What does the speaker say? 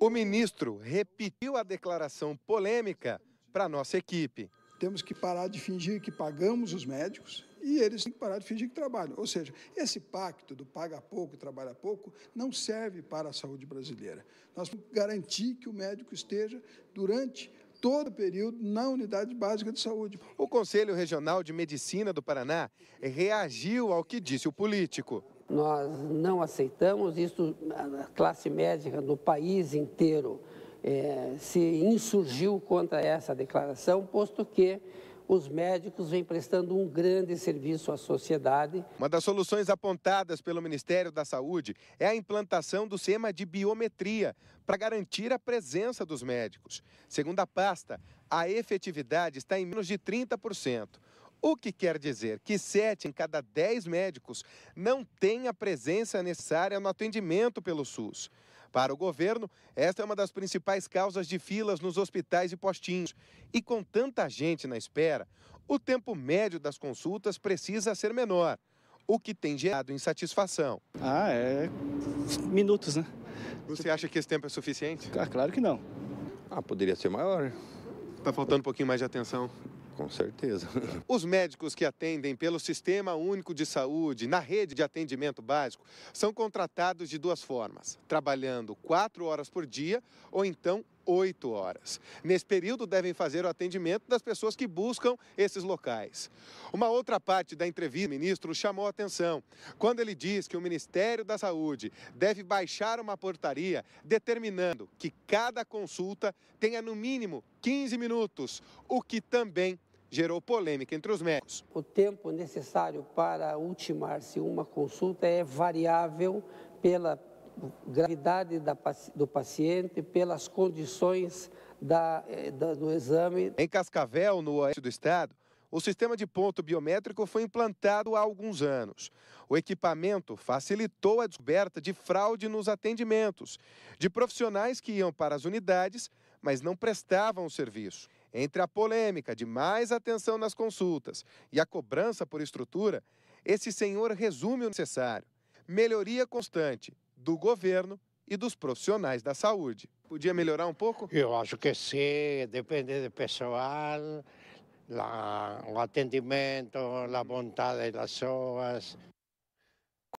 O ministro repetiu a declaração polêmica para nossa equipe. Temos que parar de fingir que pagamos os médicos e eles têm que parar de fingir que trabalham. Ou seja, esse pacto do paga pouco, trabalha pouco, não serve para a saúde brasileira. Nós temos que garantir que o médico esteja durante todo o período na unidade básica de saúde. O Conselho Regional de Medicina do Paraná reagiu ao que disse o político nós não aceitamos, isso a classe médica do país inteiro é, se insurgiu contra essa declaração, posto que os médicos vêm prestando um grande serviço à sociedade. Uma das soluções apontadas pelo Ministério da Saúde é a implantação do sistema de biometria para garantir a presença dos médicos. Segundo a pasta, a efetividade está em menos de 30%. O que quer dizer que 7 em cada 10 médicos não têm a presença necessária no atendimento pelo SUS. Para o governo, esta é uma das principais causas de filas nos hospitais e postinhos. E com tanta gente na espera, o tempo médio das consultas precisa ser menor, o que tem gerado insatisfação. Ah, é minutos, né? Você acha que esse tempo é suficiente? Ah, claro que não. Ah, poderia ser maior. Está faltando um pouquinho mais de atenção. Com certeza. Os médicos que atendem pelo Sistema Único de Saúde, na rede de atendimento básico, são contratados de duas formas: trabalhando quatro horas por dia ou então 8 horas. Nesse período, devem fazer o atendimento das pessoas que buscam esses locais. Uma outra parte da entrevista, o ministro chamou atenção quando ele diz que o Ministério da Saúde deve baixar uma portaria determinando que cada consulta tenha no mínimo 15 minutos, o que também gerou polêmica entre os médicos. O tempo necessário para ultimar-se uma consulta é variável pela gravidade da, do paciente, pelas condições da, eh, da, do exame. Em Cascavel, no oeste do estado, o sistema de ponto biométrico foi implantado há alguns anos. O equipamento facilitou a descoberta de fraude nos atendimentos, de profissionais que iam para as unidades, mas não prestavam o serviço. Entre a polêmica de mais atenção nas consultas e a cobrança por estrutura, esse senhor resume o necessário: melhoria constante do governo e dos profissionais da saúde. Podia melhorar um pouco? Eu acho que sim, depende do pessoal, lá, o atendimento, a vontade das pessoas.